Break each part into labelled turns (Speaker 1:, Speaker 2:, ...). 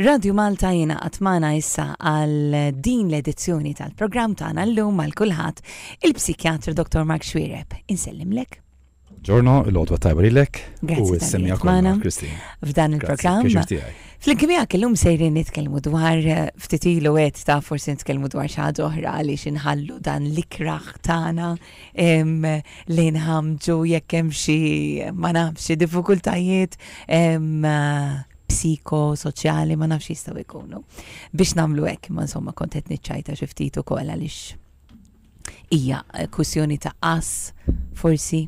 Speaker 1: Radio Malta jena għatmana issa għal din l-edizzjoni tal-program tagħna l-lum għal kulħadd il-psikjatru Dr. Mark Xwireb. Insellimlek
Speaker 2: ġorno, il-għodwa tajba lilek. U s-semija F'dan
Speaker 1: il-programm. Fl-kimija kellum sejrin nitkellmu dwar eh, ftitilu għet ta' forsi nitkellmu dwar xaħġa oħra li xinħallu dan l-ikraħ tana li nħamġu jekk hemm xi ma nafx diffikultajiet psiko-soċjali ma nafx jistgħu jkunu. Biex nagħmlu hekk, ma nsomma kont qed niċċajta xi ftit ija għaliex hija ta' as forsi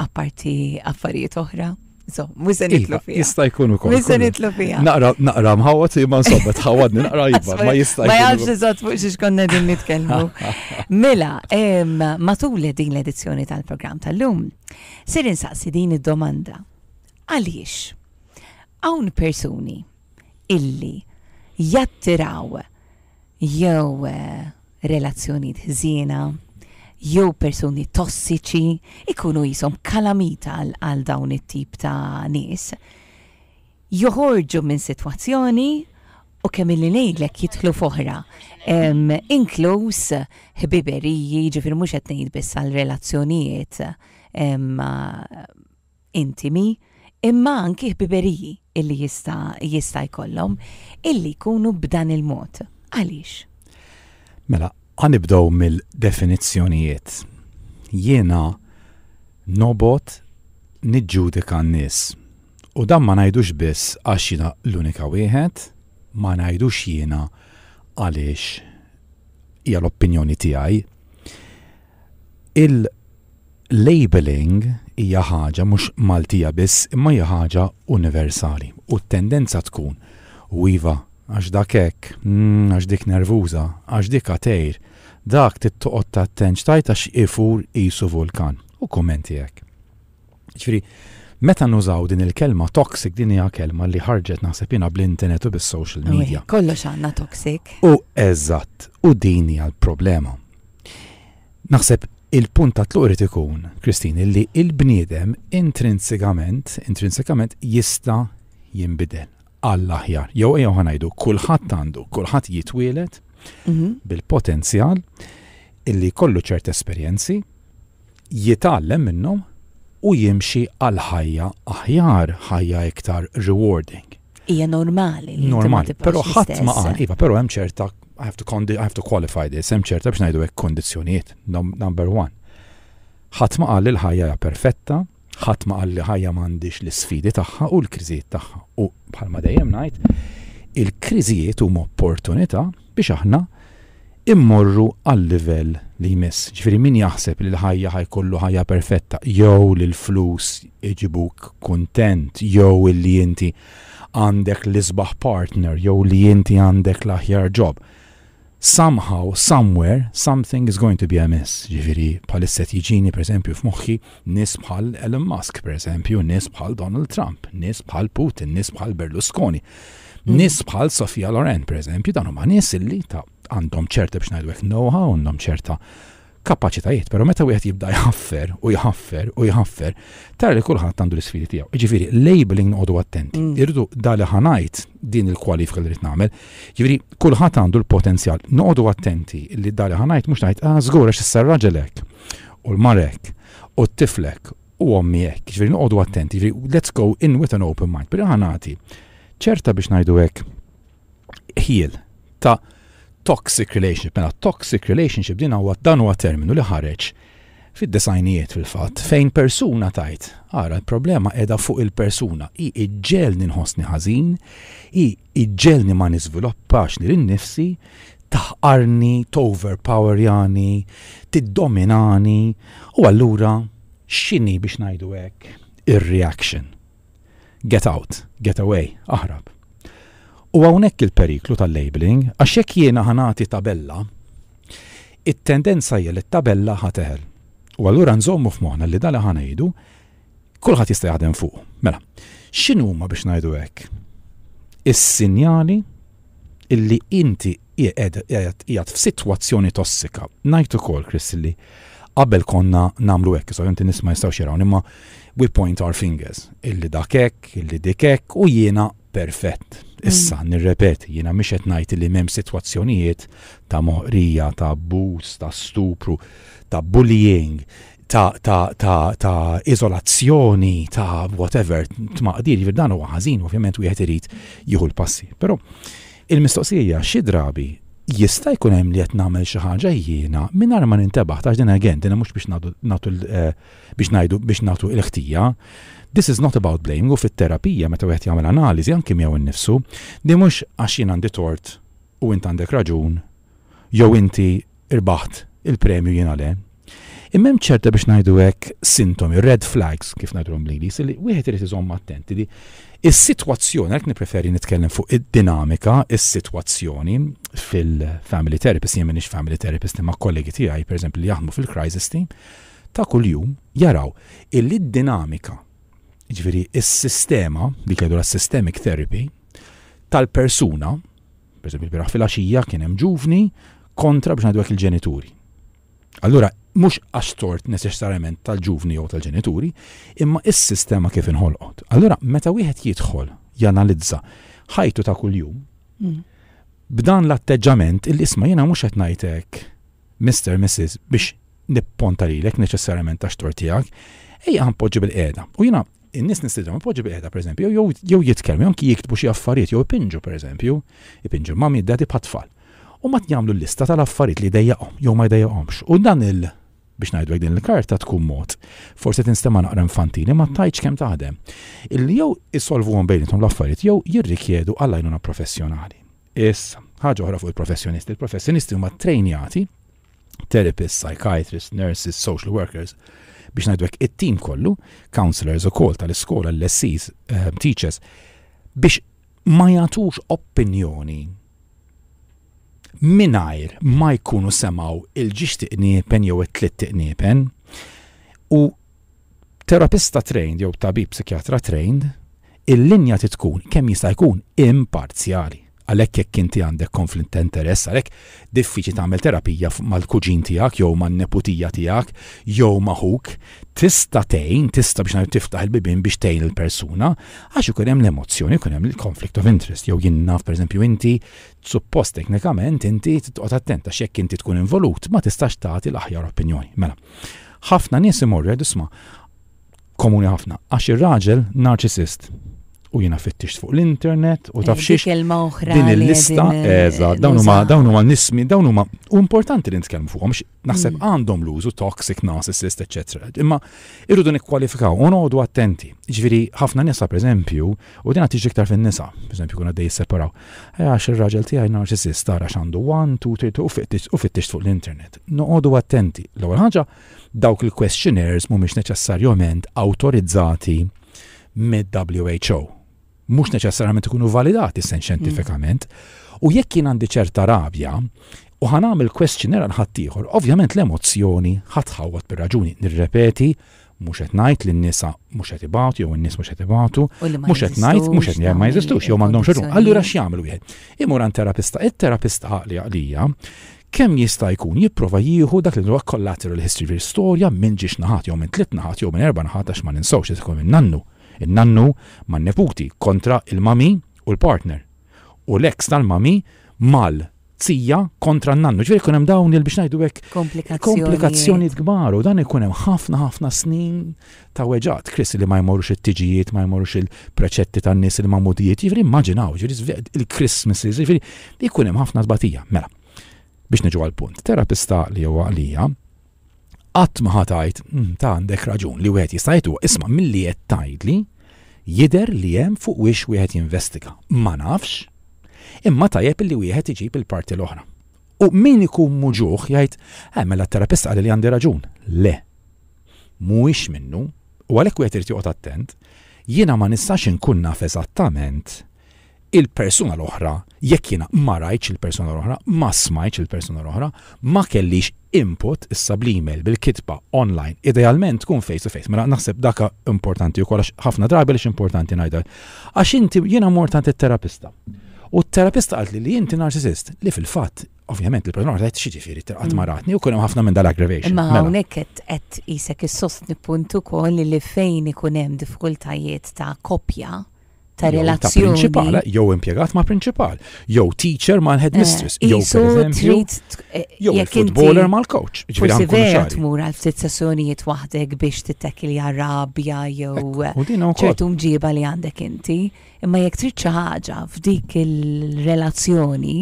Speaker 1: apparti affarijiet oħra. So, musen nitlu iva, fija. Jista jkunu kol. Musen nitlu fija.
Speaker 2: Naqra, naqra, mħawat imma nsobba, tħawadni naqra jibba, ma jista jkunu. Ma jafx eżat fuq xiex
Speaker 1: konna din nitkelmu. Mela, matul din l-edizzjoni tal-program tal-lum, sir insaqsi din id-domanda. Għaliex, għawn persuni illi jattiraw jew eh, relazzjoni d-ħzina, jew persuni tossiċi ikunu jisom kalamita għal dawn it-tip ta' nies. Joħorġu minn sitwazzjoni u kemm li ngħidlek jitħlu foħra. Inkluż ħbiberiji, ġifir mhux qed ngħid biss għal relazzjonijiet intimi, imma anki ħbiberiji illi jista' jista' jkollhom illi jkunu b'dan il-mod. Għaliex?
Speaker 2: Mela, Għanibdow mill-definizzjonijiet. Jiena nobot nidġudika n-nis. U dan ma najdux biss għax jiena l-unika wieħed, ma najdux jiena għaliex hija l-opinjoni tiegħi. Il-labeling hija ħaġa mhux Maltija biss imma hija ħaġa universali u t-tendenza tkun u iva għax dak hekk, mm, għax dik nervuża, għax dik għatejr, dak tittoqgħod ta' tenċ tajta x'ifur qisu vulkan u kommenti hekk. Ġifieri, meta nużaw din il-kelma toxic din hija kelma li ħarġet naħseb jiena bl-internet u bis-social media.
Speaker 1: Kollox għandna toxic.
Speaker 2: U eżatt, u din hija l-problema. Naħseb il-punt ta' tluqrit ikun, Kristin, li il-bniedem intrinsikament, intrinsikament jista jinbidel għall-aħjar. Jew ejja ħanajdu, kulħadd għandu, kulħadd jitwieled. Mhm. bil-potenzjal illi kollu ċert esperjenzi jitgħallem minnhom u jimxi għal ħajja aħjar, ħajja iktar rewarding.
Speaker 1: Hija normali. Normali, però ħadd ma qal, iva,
Speaker 2: però hemm ċerta I have to I have to qualify this, hemm ċerta biex ngħidu hekk kondizzjonijiet, number one. Ħadd ma qal il-ħajja perfetta, ħadd ma qal li ħajja m'għandix l-isfidi tagħha u l-kriżijiet tagħha. U bħalma dejjem ngħid, il-kriżijiet huma opportunità biex aħna immorru għal livell li jmiss. Ġifiri min jaħseb li l-ħajja ħajkollu ħajja perfetta, jew li l-flus iġibuk kontent, jew li inti għandek l-isbaħ partner, jew li inti għandek l-aħjar job. Somehow, somewhere, something is going to be amiss. Ġifiri, palisset jġini, per esempio, f'moħħi nis bħal Elon Musk, per esempio, nis bħal Donald Trump, nis bħal Putin, nis bħal Berlusconi Mm-hmm. Nis bħal Sofia Loren, per eżempju, dan huma nis illi ta' għandhom ċerta biex ngħidu know-how, għandhom ċerta kapaċitajiet, pero meta wieħed jibda jħaffer u jħaffer u jħaffer, tara li kulħadd għandu l-isfidi tiegħu. Jiġifieri labeling noqogħdu attenti. Mm. Irdu dali ħanajt din il-kwalifika li rid nagħmel. Jiġifieri kulħadd għandu l-potenzjal. Noqogħdu attenti li dali ħanajt mhux ngħid ah żgur għax issa raġelek u l-marek u t-tiflek u ommiek. Jiġifieri noqogħdu attenti. Jiġifieri let's go in with an open mind. Pero ħanati ċerta biex najdu hekk ħiel ta' toxic relationship. Mela toxic relationship din huwa dan huwa terminu li ħareġ fid designijiet fil-fatt fejn persuna tajt. Ara, il-problema edha fuq il-persuna. I iġġelni nħosni ħażin, i iġġelni ma niżviluppax li nnifsi taħqarni, toverpowerjani, tiddominani, u allura x'inhi biex ngħidu hekk ir-reaction get out, get away, aħrab. U hawnhekk il-periklu tal-labeling għax jiena ħanati tabella, it-tendenza hija li t-tabella ħateħel. U allura nżommu f'moħna li dal ħanajdu, kulħadd jista' jaħdem fuq. Mela, xinu ma biex ngħidu hekk? Is-sinjali illi inti f f'sitwazzjoni tossika. Ngħid ukoll Kristilli, qabel konna namlu hekk, so inti nisma' jistaw xirawni, imma we point our fingers. Illi dakek, illi dikek u jiena perfett. Issa, mm. nirrepet, jiena miexet qed ngħid li m'hemm sitwazzjonijiet ta' moħrija, ta' abbuż, ta' stupru, ta' bullying, ta', ta, ta, ta izolazzjoni, ta' whatever, tmaqdir, jivir dan huwa ħażin, ovvjament u jħet irid jieħu l-passi. Però il-mistoqsija xi drabi jista' jkun hemm li qed nagħmel xi ħaġa jiena mingħajr ma nintebaħ tax din again din mhux biex nagħtu eh, biex ngħidu biex nagħtu l-ħtija. This is not about blame u fit-terapija meta wieħed jagħmel analiżi anke miegħu innifsu, di mhux għax jien għandi tort u int għandek raġun jew inti irbaħt il-premju jiena le. Imma hemm ċerta biex ngħidu hekk sintomi, red flags kif ngħidulhom l ingliż li wieħed irid iżomm attenti Is-sitwazzjoni, għalek nipreferi nitkellem fuq id-dinamika, is-sitwazzjoni fil-family therapist, jemmen minix family therapist imma kollegi tiegħi per li jaħdmu fil-crisis team, ta' kuljum jaraw il dinamika ġviri, is-sistema li kellu systemic therapy tal-persuna, pereżempju biraħ fil axija kien hemm ġuvni kontra biex il-ġenituri. Allora, mux għaxtort neċessarjament tal-ġuvni jew tal-ġenituri, imma is-sistema kif inħolqot. Allura, meta wieħed jidħol janalizza ħajtu ta' kuljum, mm. b'dan l-atteġġament il-isma jena mux qed ngħidlek Mr. Mrs. biex nipponta lilek neċessarjament ta' xtort tiegħek, ejja ħanpoġġi bil-qiegħda. U jiena in-nies nistidhom poġġi bil-qiegħda pereżempju, jew jitkellmu jew jiktbu xi affarijiet jew ipinġu pereżempju, ipinġu mami dadi bħat tfal u ma jagħmlu lista tal-affarijiet li dejjaqhom jew ma jdejjaqhomx. U dan il- biex ngħidu din il-karta tkun mod. Forsi tinstema' naqra infantili ma tajċ kemm taħdem. Illi jew isolvuhom bejnietom l-affarijiet jew jirrikjedu għallajnuna professjonali. Issa, ħaġa oħra fuq il-professjonisti. Il-professjonisti huma trejnjati, therapists, psychiatrists, nurses, social workers, biex najdu għek it-tim kollu, counselors ukoll tal-iskola, l-lessis, eh, teachers, biex ma jagħtux opinjoni minajr ma jkunu semaw il-ġiġ tiqniepen jew it-tlit tiqniepen u terapista trained jew tabib psikjatra trained il-linja titkun kemm jista' jkun imparzjali għalhekk jekk inti għandek konflitt ta' interess għalhekk diffiċli tagħmel terapija mal-kuġin tiegħek jew man-neputija tiegħek jew huk, tista' tejn, tista' biex ngħid tiftaħ il-bibin biex tgħin il-persuna għax ikun hemm l-emozzjoni ikun hemm il of interest jew jien naf pereżempju inti suppost teknikament inti tqgħod attenta għax jekk inti tkun involut ma tistax tagħti l-aħjar opinjoni. Mela, ħafna nies imorru komuni ħafna għax ir-raġel narċisist u jina fittix fuq l-internet u taf eh, xiex din il-lista eża eh, eh, dawn huma dawn huma nismi dawn huma importanti li nitkellmu fuqhom mm. naħseb għandhom l-użu toxic narcissist etc. Imma irridu nikkwalifikaw u noqogħdu attenti. ġviri, ħafna nisa pereżempju u dina tiġi ktar fin-nisa, eżempju, kuna dej separaw. Għax ir-raġel tiegħi narcissist tara għandu 1, 2, 3 u fittix fuq l-internet. Noqogħdu attenti. L-ewwel ħaġa dawk il-questionnaires mhumiex neċessarjament awtorizzati mid-WHO mhux neċessarjament ikunu validati sen xjentifikament. Mm. U jekk jien għandi ċerta rabja, u ħanamil questionnaire ħaddieħor, ovvjament l-emozzjoni ħatħawat bir raġuni nirrepeti, mhux qed ngħid li n-nisa mhux qed ibatu jew in-nies mhux qed ibatu, mhux qed ngħid mhux qed ma jeżistux jew m'għandhomx xerru. Allura x'jagħmlu wieħed? Imur għan terapista, it-terapista għalli għalija kemm jista' jkun jipprova jieħu dak li huwa collateral history fil-istorja minn ġiex naħat jew minn tliet naħat jew minn erba' naħat għax ma n qed ikun minn nannu in-nannu man nepoti kontra il-mami u l-partner. U l-eks tal-mami mal tzija kontra n-nannu. Ġveri kunem dawn il biex najdu għek komplikazzjoni kbar u dan ikunem ħafna ħafna snin ta' weġat. Kris li ma jmorux it-tiġijiet, ma jmorux il-preċetti ta' nis il-mamudijiet. Ġveri immaginaw, ġveri il-Christmas, ġveri ikunem ħafna zbatija. Mela, biex neġu għal-punt. Terapista li huwa għalija qatt ma ħatajt hmm, ta' għandek raġun li wieħed jistajtu isma' milli qed tajdli jider li hemm fuq wiex wieħed jinvestiga. Ma nafx, imma tajjeb li wieħed iġib il-parti l-oħra. U min ikun muġuħ jgħid, eh, mela t-terapist għal li għandi raġun. Le, mhuwiex minnu, u għalhekk wieħed irid attent, jiena ma nistax inkun naf eżattament il-persuna l-oħra, jekk jiena ma rajtx il-persuna l-oħra, ma smajtx il-persuna l-oħra, ma kellix input issa bl-email bil-kitba online, idealment tkun face to face. Mela naħseb daka importanti u għax ħafna drabi lix importanti najdar. Għax inti jiena mortant il-terapista. U t-terapista għalt li inti narcissist li fil-fat ovvjament il problema għadħet xie ġifiri t-għat maratni mm. u kunem ħafna minn dal-aggravation. Ma
Speaker 1: għawnek mela. għet jisek il-sostni puntu kol li fejn ikunem diffikultajiet ta' kopja ta' relazzjoni. Prinċipala, eh,
Speaker 2: jew impjegat ma' prinċipal, jew teacher ma' headmistress, eh, jew jow footballer ma' l-coach. għan kumxar.
Speaker 1: tmur għal ftit sessjonijiet waħdek biex li għarrabja jew eh, ċertu mġiba li għandek inti, imma jekk triċċa xi ħaġa f'dik il-relazzjoni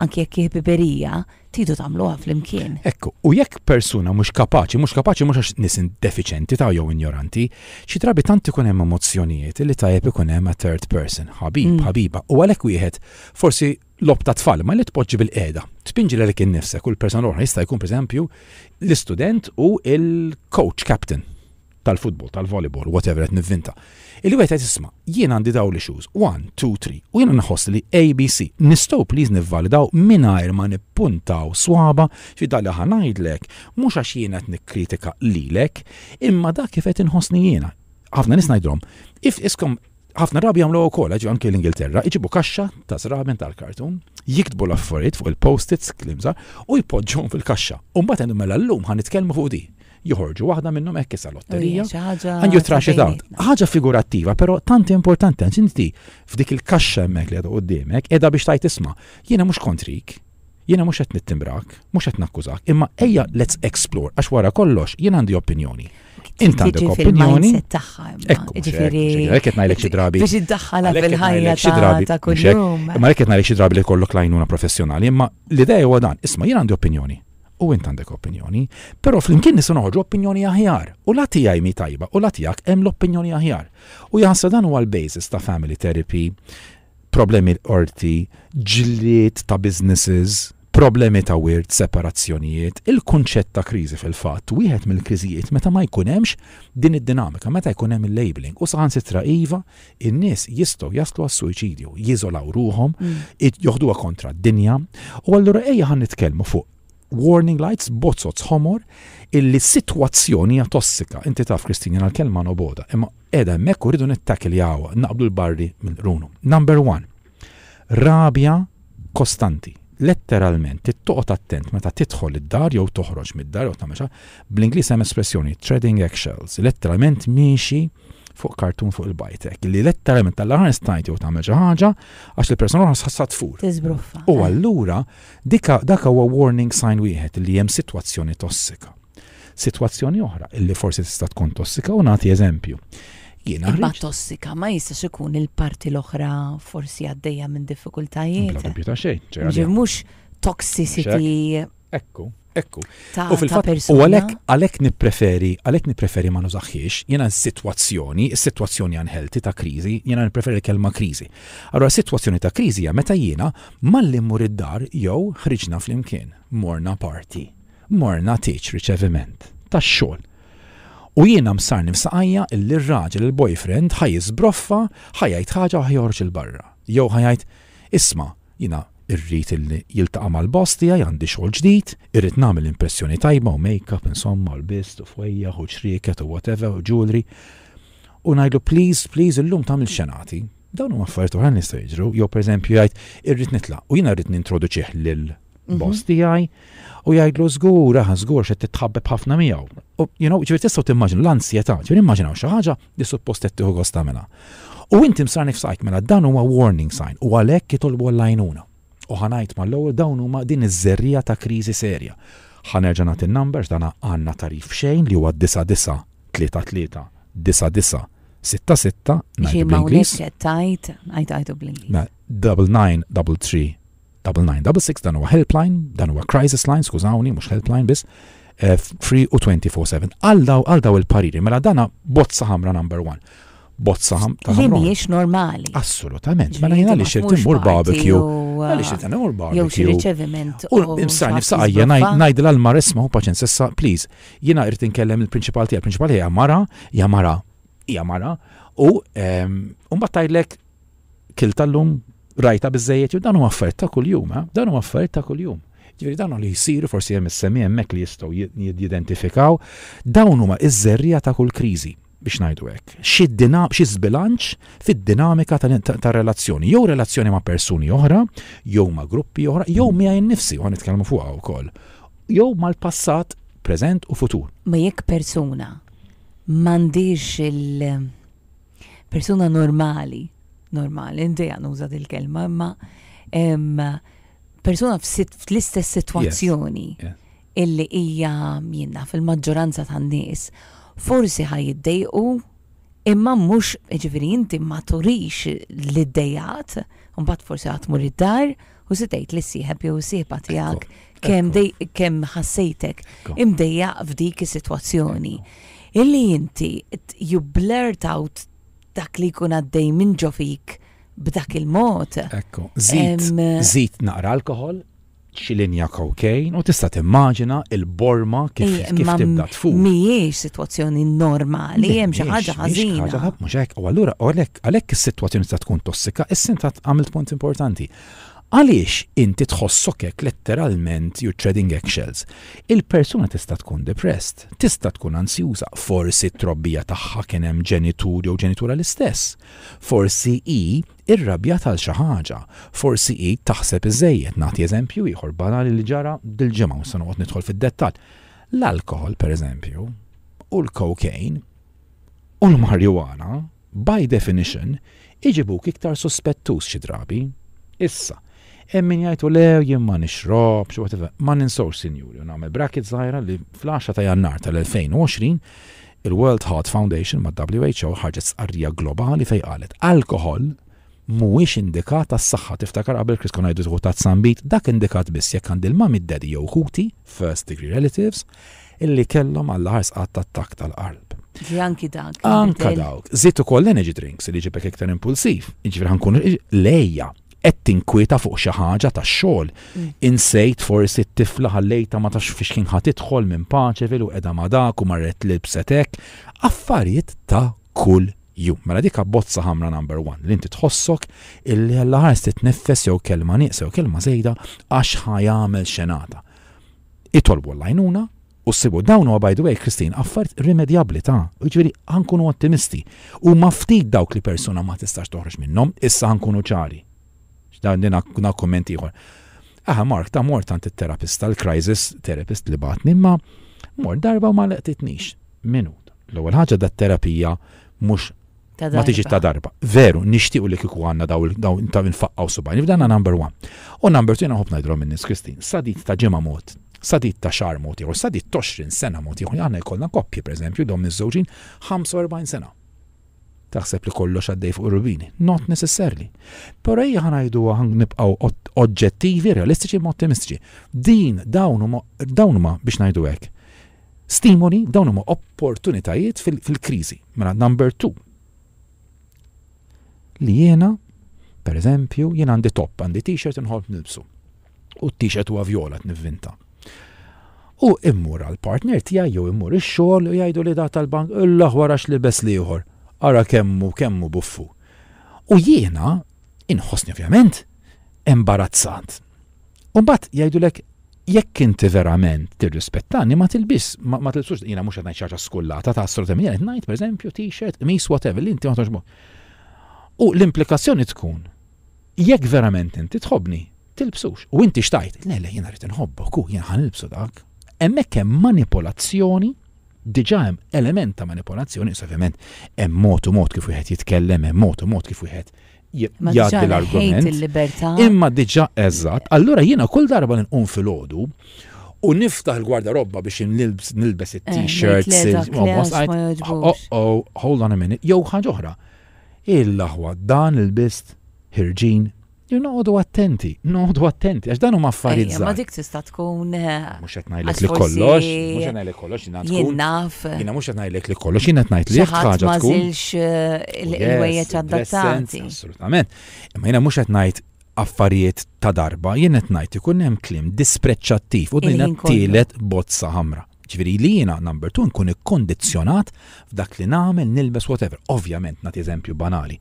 Speaker 1: anki jekk biberija, tidu tagħmluha flimkien.
Speaker 2: Ekku, u jekk persuna mhux kapaċi, mhux kapaċi mhux għax nisin deficienti ta' jew ignoranti, xi drabi tant ikun hemm emozzjonijiet li tajjeb ikun hemm a third person, ħabib, mm. ħabiba, u għalhekk wieħed forsi lob ta' tfal ma li tpoġġi bil-qeda. Tpinġi l-għalek innifsek, kull persona oħra jista' jkun esempio, l-istudent u il-coach captain tal-futbol, tal-volleyball, whatever qed nivvinta. Il-wet qed isma' jien għandi daw li shoes 1, 2, 3 u jiena għanħos li ABC nistgħu please nivvalidaw mingħajr ma nippuntaw swaba fi dalli ħanajdlek mhux għax jien qed nikkritika lilek, imma dak kif qed inħossni jiena. Ħafna nis if iskom ħafna rabi għamlu wkoll ġi anke l-Ingilterra, iġibu kaxxa ta' sraben tal-kartun, jiktbu l-affarijiet fuq il-post-its klimza u jpoġġhom fil-kaxxa. U mbagħad għandhom mela llum ħanitkellmu fuq di joħorġu waħda minnhom hekk issa lotterija. And you trash it Ħaġa figurattiva, però tant importanti għan inti f'dik il-kaxxa hemmhekk li għadu qudiemek edha biex tajt isma' jiena mhux kontrik, jiena mhux qed nittimbrak, mhux qed nakkużak, imma ejja let's explore għax wara kollox jiena għandi opinjoni. Inta għandek opinjoni. Ġifieri. Rekket ngħidlek xi drabi. Biex
Speaker 1: iddaħħala fil-ħajja ta'
Speaker 2: Ma li kollok lajnuna professjonali, imma l-idea huwa dan, isma' jena għandi opinjoni u int għandek opinjoni, però flimkien nisu noħorġu opinjoni aħjar u la tijaj mi tajba u la tiegħek hemm l-opinjoni aħjar. U jaħsa dan huwa l-basis ta' family therapy, problemi l-orti, ġliet ta' businesses, problemi ta' wirt, separazzjonijiet, il-kunċett ta' kriżi fil-fatt, wieħed mill-kriżijiet meta ma jkun hemmx din id-dinamika, meta jkun hemm il-labeling u saħansitra iva, in-nies jistgħu jaslu għas-suiċidju, jizolaw ruhom, mm. joħduha kontra d-dinja, u allura ejja għan nitkellmu fuq warning lights bozzot homor illi situazzjoni hija tossika. Inti taf Kristina għal-kelma noboda, imma edha hemmhekk li nittakiljawa, naqblu l-barri minn runu Number one, rabja kostanti. Letteralment, tittuqot attent meta tidħol id-dar jew toħroġ mid-dar jew tamaxa, bl inglis hemm espressjoni treading eggshells, letteralment miexi fuq kartun fuq il-bajtek. Li letteralment tal-ħar stajt jew tagħmel xi ħaġa għax il-persuna ħas ħassat tfur. Tiżbruffa. U allura dak huwa warning sign wieħed li hemm sitwazzjoni tossika. Sitwazzjoni oħra illi forsi tista' tkun tossika u nagħti eżempju. Jiena Ma
Speaker 1: tossika ma jistax ikun il-parti l-oħra forsi għaddejja minn diffikultajiet. Ġir mhux toxicity Ekku, ekku. U fil-fatt, u għalek,
Speaker 2: għalek nipreferi, għalek nipreferi ma nużaxiex, jena situazzjoni, situazzjoni għanħelti ta' krizi, jena nipreferi kelma krizi. Allora, situazzjoni ta' krizi ja meta jena malli mur id-dar jew ħriġna fl-imkien, morna party, morna teach riċeviment, ta' xol. U jiena msar nifsaqajja illi r-raġel il-boyfriend ħaj jizbroffa, ħajajt ħaġa ħajorġ il-barra. Jew ħajajt, isma, jina irrit illi jiltaqa mal-boss tiegħi għandi xogħol ġdid, irrid nagħmel impressjoni tajba u make-up insomma l-bist u fwejja u xrieket u whatever u jewelry. U ngħidu please, please illum tagħmel xenati. Dawn huma affarijiet oħra nista' jiġru, jew pereżempju jgħid irrid nitlaq u jiena rrid nintroduċih lil mhm. boss tiegħi u jgħidlu żgur aħ żgur xed titħabbeb ħafna miegħu. U you know, ġifier tistgħu timmaġin l-ansjetà, ġifier immaġinaw xi ħaġa li suppost qed tieħu gost U inti msar nifsajk mela dan huwa warning sign u għalhekk jitolbu għall-għajnuna u ħanajt mal-ewwel dawn huma din iż-żerrija ta' kriżi serja. Ħanerġa' nagħti n-numbers dana għandna tarif xejn li huwa 99 33 99 66 ngħid
Speaker 1: tajt ngħid għajtu bl-Ingliż.
Speaker 2: Double nine double three double nine double six dan huwa helpline, dan huwa crisis line, skużawni, mhux helpline biss. Eh, free u 24-7. Għal daw il-pariri, mela dana bozza ħamra number one bozza ta' Li miex normali. Assolutament, ma jina li xirt immur barbecue.
Speaker 1: Għalli xirt immur barbecue. Jew xi riċeviment.
Speaker 2: U msa' nifsa għajja ngħid l-almar esma u paċen sessa, please, jiena irtin inkellem il principal tija. il principal hija mara, hija mara, hija mara, ehm, u mbagħad tajlek kil tal-lum rajta bizzejiet, dan u affarijiet ta' kuljum, eh? dan u affarijiet ta' kuljum. Ġifieri dan li jsiru forsi hemm is-semmi hemmhekk li jistgħu jidentifikaw dawn huma iż-żerrija ta' kull kriżi biex najdu għek. Xi zbilanċ fid-dinamika ta' relazzjoni, jew relazzjoni ma' persuni oħra, jew ma' gruppi oħra, jew miegħi nnifsi u nitkellmu fuqha wkoll. Jew mal-passat, preżent u futur.
Speaker 1: Ma jekk persuna m'għandix il- persuna normali, normali, indija nuża dil-kelma, imma persuna fl-istess situazzjoni illi hija jiena fil-maġġoranza tan-nies forsi ħaj jiddejqu imma mhux ġifieri inti ma turix l-iddejjat u mbagħad forsi ħatmur id-dar u se tgħid li sieħeb jew sieħba tiegħek kemm kemm ħassejtek imdejjaq f'dik is-sitwazzjoni. Illi inti blurt out dak li jkun għaddej minn ġofik b'dak il-mod.
Speaker 2: Ekko, zit, zit naqra alkohol, xi linja kokain u tista' timmaġina il-borma kif tibda tfuq. Mhijiex
Speaker 1: sitwazzjoni normali,
Speaker 2: hemm xi ħaġa ħażina. u allura għalhekk is-sitwazzjoni ta' tkun tossika, issin ta' għamilt punt importanti. Għaliex inti tħossok hekk letteralment you treading eggshells. Il-persuna tista' tkun depressed, tista' tkun ansjuża, forsi t-trobbija tagħha kien hemm ġenitur jew ġenitura l-istess. Forsi i ir-rabja tal xi ħaġa, forsi i taħseb iżejjed nagħti eżempju ieħor banali li ġara dil-ġimgħa u se noqgħod nidħol fid-dettall. L-alkohol pereżempju, u l kokain u l-marijuana, by definition, iġibuk iktar sospettus xi drabi. Issa, hemm min jgħidu le jien ma nixrobx, whatever. Ma ninsor sinjuri, u nagħmel bracket żgħira li fl-10 ta' Jannar tal-2020 il-World Heart Foundation ma' WHO ħarġet sqarrija globali fejn qalet alkohol mhuwiex indikat tas-saħħa tiftakar qabel Chris kon għajdu ta' sambit dak indikat biss jekk għandil il-mam id-dedi jew ħuti, first degree relatives, illi kellhom għall-ħar sqat tat-tak tal-qalb.
Speaker 1: Anki dawk. Anka dawk.
Speaker 2: Zitt ukoll energy drinks li ġibek iktar impulsiv, jiġifier ħankun lejja qed tinkwieta fuq xi ħaġa tax-xogħol. Mm. Insejt forsi t-tifla ħallejta ma tax fiex kien ħad tidħol minn paċevil u qiegħda ma dak u marret hekk. Affarijiet ta' kull jum. Mela dik abbozza ħamra number one li inti tħossok illi għall-ħares titneffes jew kelma nieqsa jew kelma żejda għax ħajamel xenata. Itolbu l-lajnuna u s-sibu dawn huwa għabajdu għaj Kristin affarijiet rimedjabli ta' ġveri għankunu ottimisti u ma ftit dawk li persuna ma tistax toħroġ minnhom issa għankunu ċari dan din na kommenti ieħor. Aha, Mark, ta' mort tant it-terapista, l-crisis therapist li bat ma mort darba ma leqtitnix. Minut. L-ewwel ħaġa da' terapija mhux ma tiġi ta' darba. Veru, nixtiequ li kiku għandna daw daw ta' nfaqqaw subajn. F'dana number one. U number two id-drom minn Nis Kristin. Sadit ta' ġimgħa mod sadit ta' xar mot, u sadit 20 sena mot, jħu għanna jkollna koppji, per eżempju, dom niż-żewġin 45 sena taħseb li kollox għaddej fuq rubini. Not necessarily. Pero ejja ħanajdu għan nibqaw oġġettivi, realistiċi, ottimistiċi. Din dawn ma biex najdu hekk. Stimoli dawn huma opportunitajiet fil-kriżi. Fil mela number two. Li jiena, per eżempju, jena għandi top, għandi t-shirt nħolb nilbsu. U t-shirt u għavjola t-nivvinta. U immur għal partner tija jew immur ix-xogħol u jgħidu li da tal-bank l warax li bes liħor ara kemmu kemmu buffu. U jiena, inħossni ovvjament, U Umbat jgħidulek jekk inti verament tirrispettani ma tilbis, ma tilbis, jiena mhux qed ngħid skullata ta' assolutament jien qed ngħid pereżempju t-shirt, mis whatever, l inti ma toġmu. U l-implikazzjoni tkun jekk verament inti tħobni, tilbsux. U inti xtajt, le le jiena rritin hobbu, ku, jiena ħanilbsu dak. Hemmhekk hemm manipolazzjoni diġa hemm element ta' manipolazzjoni, ovvjament hemm mod u mod kif wieħed jitkellem, hemm mod u mod kif wieħed jgħaddi l-argument. Imma diġa eżatt, allura jiena kull darba nqum fil-ħodu u niftaħ il-gwardarobba biex nilbes eh, it-t-shirts. Oh, oh, hold on a minute, jew ħaġa oħra. Il-laħwa dan il-bist ħirġin noqogħdu attenti, noqogħdu attenti, għax dan huma affarijiet Ma
Speaker 1: dik tista' tkun eh, mhux qed ngħidlek li kollox, mhux qed ngħidlek kollox jiena tkun. naf. Jiena mhux qed ngħidlek li kollox jiena qed ngħid li ħaġa tkun. Ma żilx eh, oh, il-wejjeġ adattanti.
Speaker 2: Assolutament. Imma jiena mhux qed ngħid affarijiet ta' darba, jien qed ngħid ikun hemm klim dispreċċattiv u din tielet bozza ħamra ċviri li jena number two nkun ikkondizzjonat f'dak li namel nilbes whatever. Ovvjament nat eżempju banali.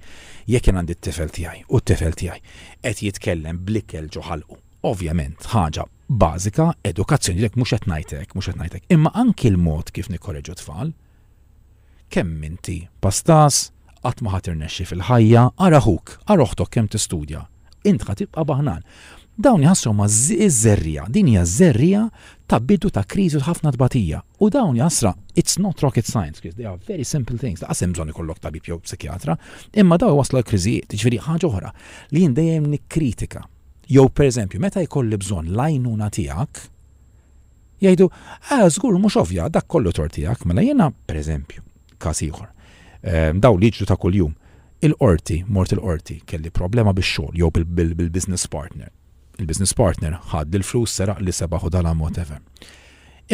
Speaker 2: Jekk jien għandi t-tifel tiegħi u t-tifel tiegħi qed jitkellem blikkel ġoħalqu. Ovvjament ħaġa bażika edukazzjoni jekk mhux qed ngħidlek, mhux qed ngħidlek. Imma anki l-mod kif nikkoreġu tfal kemm inti pastas, qatt ma ħatirnexxi fil-ħajja, araħuk, aroħtok kemm tistudja. Int ħatibqa' baħnan. Dawn jħassu ma z-zerrija, din hija zerrija ta' bidu ta' kriżi u ħafna tbatija. U dawn jasra, it's not rocket science, they are very simple things, ta' għasem bżonni ikollok tabib jew psikjatra, imma daw waslu kriżijiet, ġveri jiġifieri ħaġa oħra li jindajem kritika. Jow, per eżempju, meta jkolli bżon lajnuna tiegħek, jgħidu, ah, żgur mhux ovja, dak kollu tortijak, mela jena, per eżempju, każ ieħor. Ehm, daw liġru ta' kuljum, il-qorti, mort il-qorti, kelli problema bix-xogħol jew bil-business partner il-business partner ħadd il-flus seraq li sebaħ u dalam whatever.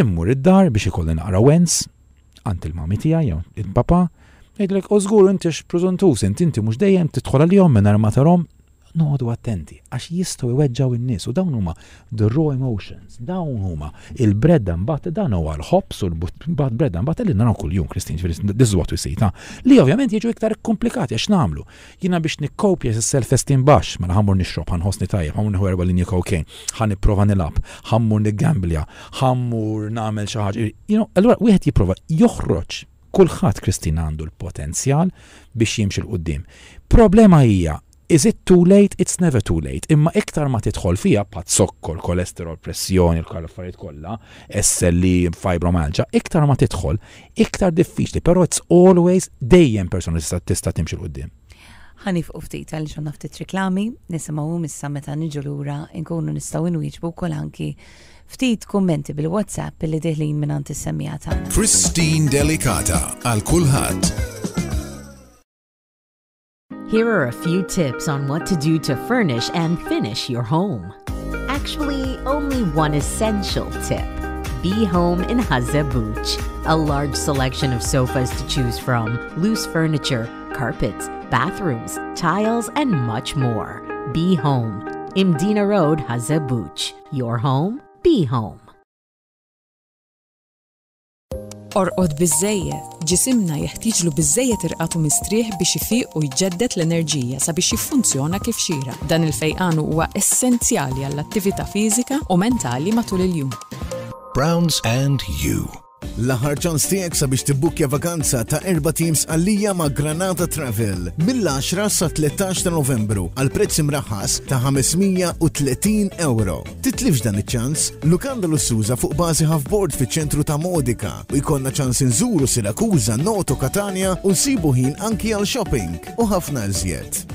Speaker 2: Immur id-dar biex ikollin naqra wens għand il-mami tija, jew il-papa, jgħidlek ozgur, inti x'pruzuntus, inti inti mhux dejjem tidħol għalihom minn armatarhom noqogħdu attenti għax jistgħu iweġġaw in-nies u dawn huma the raw emotions, dawn huma il-bredda mbagħad dan huwa l-ħobs u l-bad bredda mbagħad li naraw kuljum Kristin ġifieri diżwat u jsejta. Li ovvjament jiġu iktar komplikati għax nagħmlu. Jiena biex nikkopja s-self-esteem baxx, mela ħammur nixrob, ħanħosni tajjeb, ħammur nieħu erba' linja kokain, ħanipprova nilab, ħammur niggamblja, ħammur nagħmel xi ħaġa. You allura wieħed jipprova joħroġ kulħadd Kristina għandu l-potenzjal biex jimxi l-qoddim. Problema hija Is it too late? It's never too late. Imma iktar ma tidħol fija pat sokkol, kolesterol, pressjoni, l-kalorifajiet kollha, SLI, e, fibromalġa, iktar ma tidħol, iktar diffiċli, però it's always dejjem persona tista' timxil qudiem.
Speaker 1: Ħanif u ftit għal xonna ftit reklami, nisimgħu missa meta niġu lura nkunu nistgħu inwieġbu kol anki ftit kommenti bil-WhatsApp li deħlin minn antissemija tagħna.
Speaker 2: Christine Delicata għal kulħadd. Here are a few
Speaker 1: tips on what to do to furnish and finish your home. Actually, only one essential tip. Be home in Hazebuch. A large selection of sofas to choose from, loose furniture, carpets, bathrooms, tiles, and much more. Be home. Imdina Road, Hazebuch. Your home, be home. orqod bizzejiet, ġisimna jeħtieġlu bizzejiet irqatu mistrieħ biex ifiq u jġeddet l-enerġija sabiex jiffunzjona kif xira. Dan il-fejqan huwa essenzjali għall-attività fiżika u mentali matul il-jum.
Speaker 2: Browns and you. L-aħħar ċans tiegħek sabiex tibbukja vakanza ta' erba' teams għalija ma' Granada Travel mill-10 sa 13 ta' Novembru għal prezz imraħas ta' 530 euro. Titlifx dan iċ-ċans Lukanda Lussuża fuq bażi ħafbord fiċ-ċentru ta' Modika u jkollna ċans inżuru Sirakuza, Noto, Katania u nsibu ħin anki għal shopping u ħafna iżjed.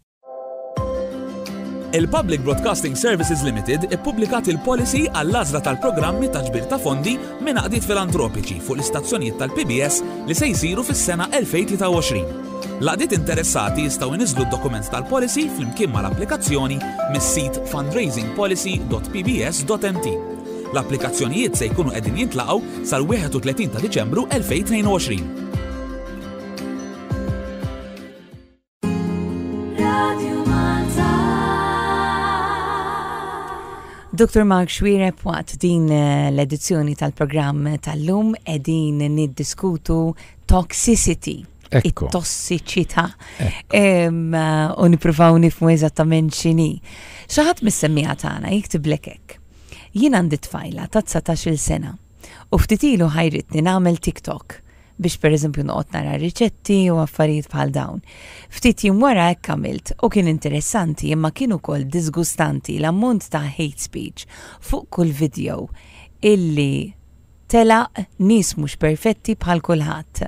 Speaker 2: Il-Public Broadcasting Services Limited ippubblikat il-policy għall-għażla tal-programmi ta' ġbir ta' fondi minn għaqdiet filantropiċi fuq l-istazzjonijiet tal-PBS li se jsiru fis-sena 2023. Laqdiet interessati jistgħu iniżlu d-dokument tal-policy flimkien mal-applikazzjoni mis-sit fundraisingpolicy.pbs.mt. L-applikazzjonijiet se jkunu qegħdin jintlaqgħu sal-31 ta' Diċembru 2022.
Speaker 1: Dr. Mark Xwireb waqt din eh, l-edizzjoni tal-programm tal-lum edin niddiskutu toxicity. it Tossiċità. Eh, u niprofaw nifmu eżattament xini. Xaħat mis-semmija tagħna jiktib lekek. Jien għandi tfajla ta' 19 sena u ftitilu ħajritni nagħmel TikTok biex per eżempju noqgħod nara riċetti u affarijiet bħal dawn. Ftit jim wara hekk kamilt u kien interessanti imma kien ukoll disgustanti l-ammont ta' hate speech fuq kull video illi tela nis mhux perfetti bħal kulħadd.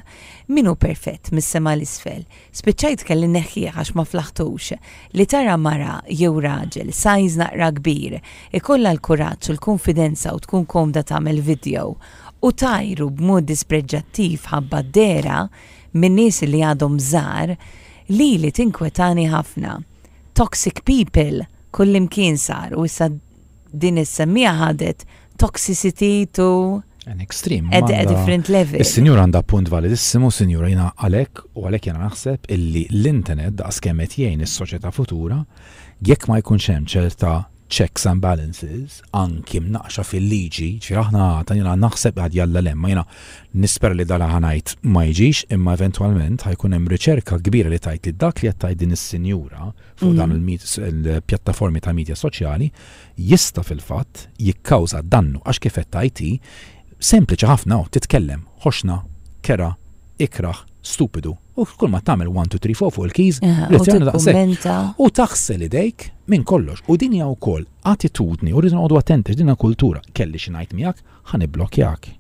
Speaker 1: Minu perfett mis-sema l-isfel, spiċċajt kelli neħħieħ għax ma flaħtux li tara mara jew raġel sajz naqra kbir, ikolla l-kuraġġ u l-konfidenza u tkun komda tagħmel video u tajru b'mod dispreġġattiv ħabba dera minn nies li għadhom żar li li tinkwetani ħafna. Toxic people kullimkien sar u issa din is-semmija ħadet toxicity to An extreme. At a different level. is
Speaker 2: senjur għandha punt validissimu, sinjura jina għalek u għalek jina naħseb illi l-internet da' skemet jgħin is soċjetà futura jekk ma jkunx hemm ċerta checks and balances, anki mnaqxa fil-liġi, ċi aħna jena naħseb għad jalla lemma, jena nisper li dala ħanajt ma jġix, imma eventualment ħajkun hemm riċerka kbira li tajt li dak li jattaj din is-sinjura fuq mhm. dan il-pjattaformi ta' media soċjali, jista fil-fatt jikkawza dannu għax kif qed sempliċi ħafna titkellem ħoxna, kera, ikraħ, stupidu, u kull ma tagħmel 1 2 3 4 fuq il-keys, u taħsel idejk minn kollox. U dinja wkoll attitudni u rridu noqogħdu attenti din kultura kelli xi ngħid miegħek ħanibblokjak.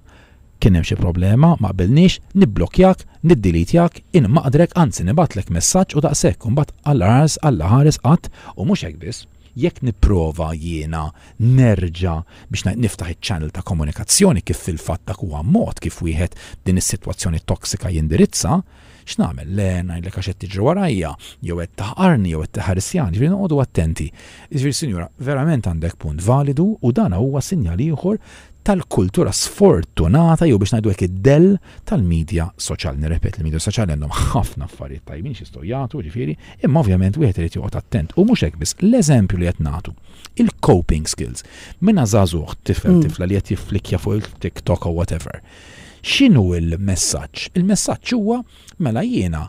Speaker 2: Kien hemm xi problema, ma qbilniex, nibblokjak, niddilitjak, maqdrek anzi nibatlek messaġġ u daqshekk u mbagħad alla ħares alla ħares qatt u mhux hekk biss jekk niprova jiena nerġa biex niftaħ iċ ċannel ta' komunikazzjoni kif fil-fatt dak huwa mod kif wieħed din is-sitwazzjoni toksika jindirizza, x'namel le ngħidlek għax qed tiġri warajja, jew qed taħqarni jew qed taħarsjani, ġifieri noqogħdu attenti. Iġifieri sinjura, verament għandek punt validu u dan huwa sinjal ieħor tal-kultura sfortunata jew biex ngħidu hekk id-del tal-medja soċjali. Nirrepet il-medja soċjali għandhom ħafna affarijiet tajbin xi jagħtu, ġifieri, imma ovvjament wieħed irid joqgħod attent. U mhux hekk biss, l-eżempju li qed nagħtu il-coping skills. Minna żagħżugħ tifel mm. tifla li qed jifflikja fuq il-TikTok u whatever. X'inhu il-messaġġ? Il-messaġġ huwa mela jiena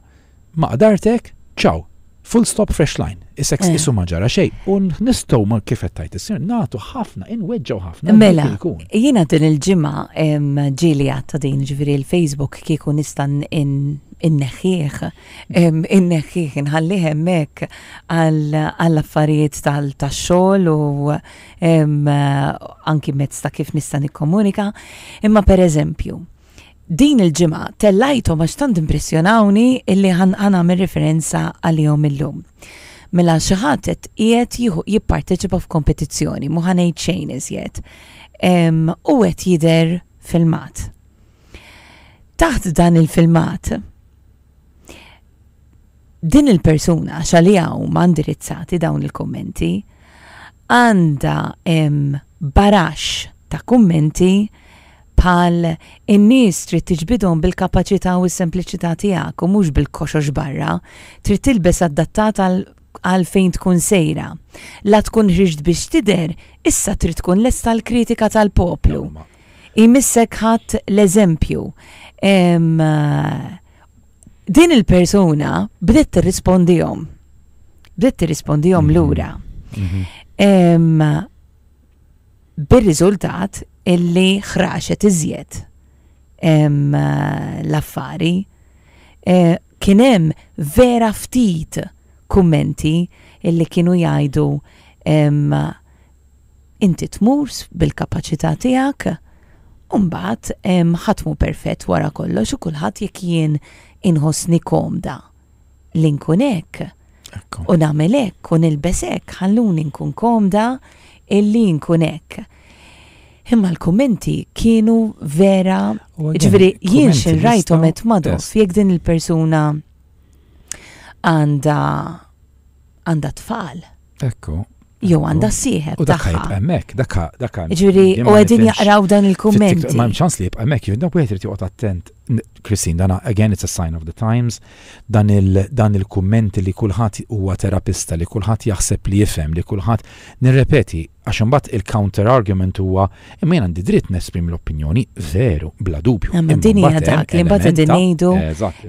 Speaker 2: maqdartek, ċaw, full stop fresh line. Isek eh. isu maġara xej. Un nistow ma kif tajt is-sir, natu ħafna, inweġġaw ħafna. Mela,
Speaker 1: jiena din il-ġimma ġili għatta din ġviri il-Facebook kieku nistan in-neħieħ, in-neħieħ, inħallih hemmhekk għall-affarijiet tal-xogħol u anki mezz ta' kif nista' nikkomunika. Imma per eżempju, din il-ġimgħa tellajtu għax tant impressjonawni illi għana mir referenza għalihom illum. Mela xi ħadd qiegħed jipparteċipa f'kompetizzjoni kompetizjoni muħanej xejn iżjed. U qed jidher filmat. Taħt dan il-filmat din il-persuna xalija u mandirizzati dawn il-kommenti għanda barax ta' kommenti bħal in-nies trid tiġbidhom bil-kapaċità u s-sempliċità tiegħek u mhux bil-koxox barra, trid tilbes adattat għal fejn tkun sejra. La tkun ħriġt biex tider, issa trid tkun lesta l-kritika tal-poplu. Imissek ħadd l-eżempju. Din il-persuna bdiet tirrispondihom. Bdiet tirrispondihom mhm. lura. Mhm. Bir-riżultat illi ħraxet iżjed l-affari. E, kienem vera ftit kummenti illi kienu jgħidu inti tmur bil-kapacità tiegħek Umbat, ħatmu perfett wara kollox u kulħadd jekk jien inħossni komda. Linkunek. U namelek, u n-besek ħallun inkun komda, illi inkunek imma l-kommenti kienu vera, ġveri jien xil rajtu met madu, jek din il-persuna għanda għanda tfal.
Speaker 2: Ekku. Jo, għanda siħeb. U dakka jibqa emmek, dakka, dakka. Ġviri, u għedin jaqraw dan il-kommenti. Ma mċans li jibqa emmek, jivna u għedri tiqot attent. Christine, dana, again, it's a sign of the times, dan il-kommenti li kullħat huwa terapista, li kullħat jaħseb li jifem, li kullħat, nirrepeti, għax imbagħad il-counter argument huwa imma għandi dritt nesprim l-opinjoni veru bla dubju. Imma din hija dak li mbagħad din ngħidu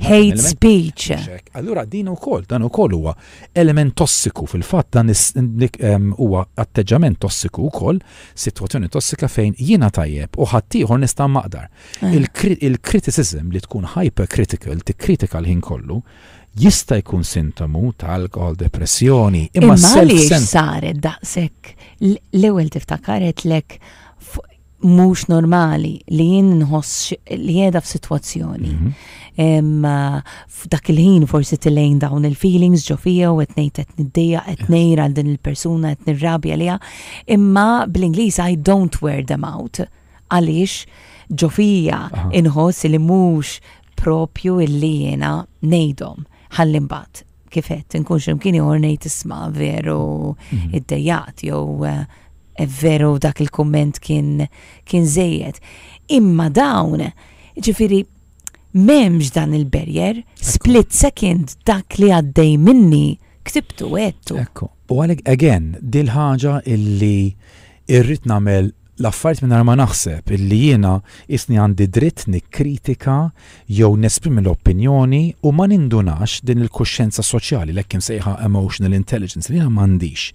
Speaker 2: hate
Speaker 1: speech.
Speaker 2: Allura din ukoll dan ukoll huwa element tossiku fil-fatt dan huwa atteġġament tossiku wkoll sitwazzjoni tossika fejn jiena tajjeb u ħaddieħor nista' maqdar. Eh. Il-criticism li tkun hypercritical tikkritika l-ħin kollu jista' jkun sintomu ta' alkohol depressjoni. Imma għaliex
Speaker 1: saret daqshekk l-ewwel tiftakaret lek mhux normali li jien nħoss li qiegħda f'sitwazzjoni. Mhm. F'dak il-ħin forsi tilejn dawn il-feelings ġo fija u qed ngħid qed niddejja qed ngħira din il-persuna qed nirrabja liha, imma bl inglis I don't wear them out għaliex ġofija inħoss li mhux propju illi jena nejdom ħallimbat kifet nkun ximkien ornejt isma veru mhm. id-dejjat jew eh, e veru dak il-komment kien kien Imma dawn, ġifiri, memx dan il-berjer, split second dak li għaddej minni ktibtu għettu.
Speaker 2: Ekku, u għalek, again, dil ħaġa illi irrit namel l-affarijiet minn ma naħseb illi jiena isni għandi dritt nikkritika jew nesprim l-opinjoni u ma nindunax din il-kuxjenza soċjali l-ekkim sejħa emotional intelligence li jiena m'għandix.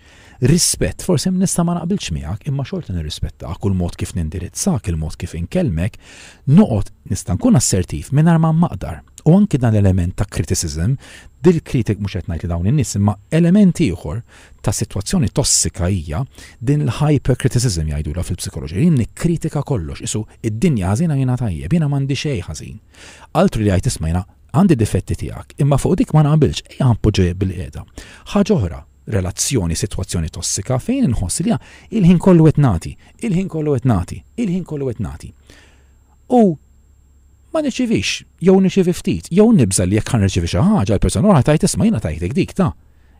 Speaker 2: Rispett, forse nista ma naqbilx miegħek, imma xorta nirrispetta kull mod kif nindirizzak, il-mod kif inkelmek, noqgħod nista' nkun assertiv minn ma maqdar. U anki dan l-element ta' criticism, dil-kritik mhux qed li dawn in-nies, imma element ieħor ta' sitwazzjoni tossika hija din l-hypercriticism la fil-psikoloġija. Jien kritika kollox, isu id-dinja ħażina jiena tajjeb, jiena m'għandi xej ħażin. Altru li jgħid majna għandi difetti tiegħek, imma fuq dik ma naqbilx, jgħan ħampoġġej bil-qiegħda. Ħaġa oħra, relazzjoni, situazzjoni tossika fejn nħoss li ah, il-ħin kollu etnati, il-ħin kollu etnati, il-ħin kollu etnati. U ma niċivix, jew niċivi ftit, jew nibżal li jekk ħanirċivi xi ħaġa l-persuna oħra tajt isma' jiena tajtek dik ta'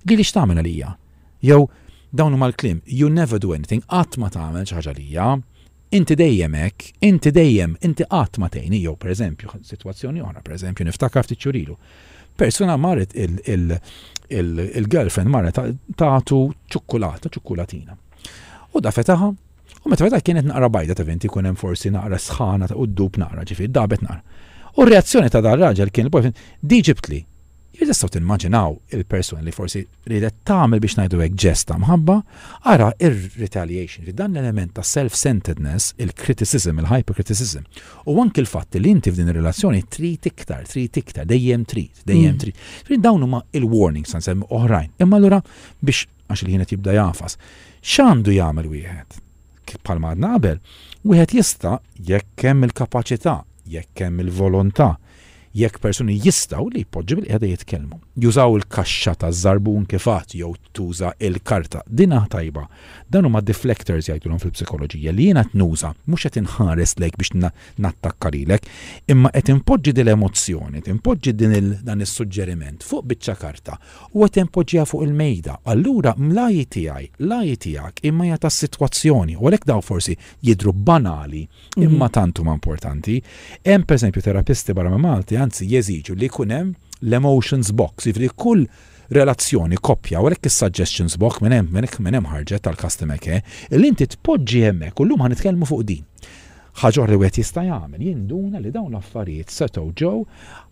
Speaker 2: li li għalija. Jew dawn mal l-klim, you never do anything, qatt ma tagħmel xi ħaġa għalija, inti dejjem inti dejjem inti qatt ma per jew situazzjoni sitwazzjoni oħra, eżempju, niftakar ftit ċurilu. Persuna marret il-girlfriend marret tagħtu ċukkulata, ċukkulatina. U da fetaha, U meta meta kienet naqra bajda ta' venti kunem hemm forsi naqra sħana ta' uddub naqra ġifieri dabet naqra. U r-reazzjoni ta' dar raġel kien il-boyfriend di Jirda sot timmaġinaw il-persuna li forsi ridet tagħmel biex ngħidu hekk ġesta mħabba, ara ir-retaliation, dan l-element ta' self-centeredness, il-criticism, il-hypercriticism. U għank l-fatt li inti f'din ir-relazzjoni trid iktar, trid iktar, dejjem trid, dejjem mm. trid. Trid dawn huma il san semmi oħrajn. Imma allura biex għax li jibda jafas. X'għandu jagħmel wieħed? palma bħalma għadna qabel, wieħed jista' jekk hemm il-kapaċità, jekk hemm il-volontà, jekk persuni jistaw li jpoġġi bil-qiegħda jitkellmu. Jużaw il-kaxxa ta' żarbun kifat jew tuża il-karta. Dina tajba. Dan huma deflectors jgħidulhom fil-psikoloġija li jiena tnuża mhux qed inħares lejk biex nattakka lilek, imma qed impoġġi din l-emozzjoni, tinpoġġi din dan is-suġġeriment fuq biċċa karta u qed impoġġiha fuq il-mejda. Allura mlaji tiegħi, laji tiegħek imma jagħta s-sitwazzjoni u għalhekk daw forsi jidru banali imma mhm. tantu ma importanti. Hemm pereżempju terapisti barra ma Malti anzi jeżiġu li jkun hemm l-emotions box, jifri kull relazzjoni koppja u għalek il-suggestions box minn hemm minn minn hemm ħarġet tal-customer care li inti tpoġġi hemmhekk u llum nitkellmu fuq din. Ħaġor li wieħed jista' jagħmel jinduna li dawn l-affarijiet setgħu ġew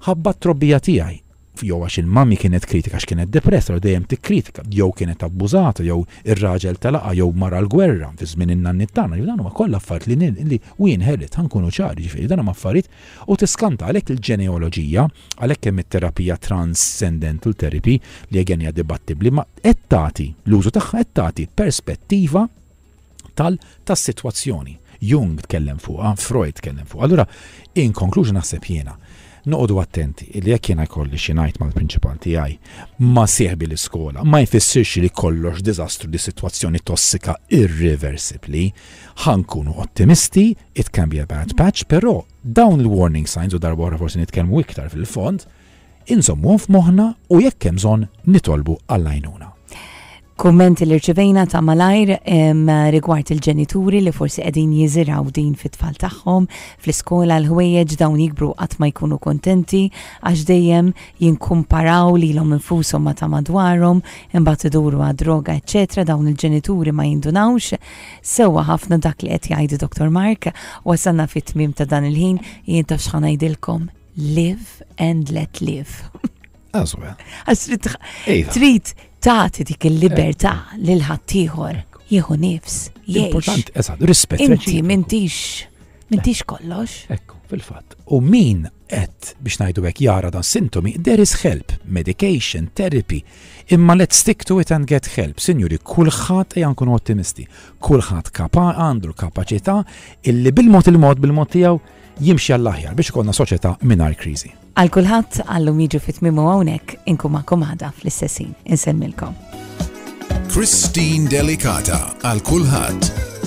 Speaker 2: ħabba trobbija tiegħi Jow għax il-mami kienet kritika għax kienet depressa u dejjem tikkritika, jew kienet abbużata, jew ir-raġel talaqa, jew mara l-gwerra fi żmien innan nittana, li dan huma kollha affarijiet li li wien ħelet ħankunu ċari ġifieri dan huma affarijiet u tiskanta għalhekk il ġeneoloġija għalhekk hemm it-terapija transcendental therapy li again hija ma qed tagħti l-użu tagħha qed tagħti perspettiva tal-tas-sitwazzjoni. Jung tkellem fuq, Freud tkellem fuq. Allura, in conclusion naħseb jiena, noqdu attenti li jekk jiena jkolli xi ngħid mal-prinċipal tiegħi ma sieħbi l-iskola ma jfissirx li kollox diżastru di sitwazzjoni tossika irreversibli, ħankunu ottimisti, it can be a bad patch, però dawn il-warning signs u darba forsi nitkellmu iktar fil-fond, inżommu f'moħħna u jekk hemm bżonn nitolbu għall-għajnuna
Speaker 1: kummenti li rċivejna ta' malajr rigward il-ġenituri li forsi qegħdin jiżiraw din fit-tfal tagħhom fl-iskola l-ħwejjeġ dawn jikbru qatt ma jkunu kontenti għax dejjem jinkumparaw lilhom infushom ma ta' madwarhom imbagħad iduru għad droga eċċetra dawn il-ġenituri ma jindunawx sewwa ħafna dak li qed jgħidu Dr. Mark wasanna fit-tmiem ta' dan il-ħin jien taf x'ħa ngħidilkom live and let live. Għazwa. Għazrit, trit tagħti dik il-libertà eh. lil ħaddieħor jieħu nifs. Importanti, eżad, rispett. Inti m'intix m'intix kollox. Ekku,
Speaker 2: fil-fatt. U min qed biex ngħidu hekk jara dan sintomi, there is help, medication, therapy. Imma let's stick to it and get help. Signori, kulħadd e jankun ottimisti. Kulħadd kapa għandu kapacita, kapaċità illi bil-mod il-mod bil-mod tiegħu jimxi għall-aħjar biex konna soċjetà mingħajr kriżi.
Speaker 1: Għal kulħadd għallum jiġu fit mimu hawnhekk inkum akkomada fl-istessin. Insemmilkom.
Speaker 2: Christine Delicata għal kulħadd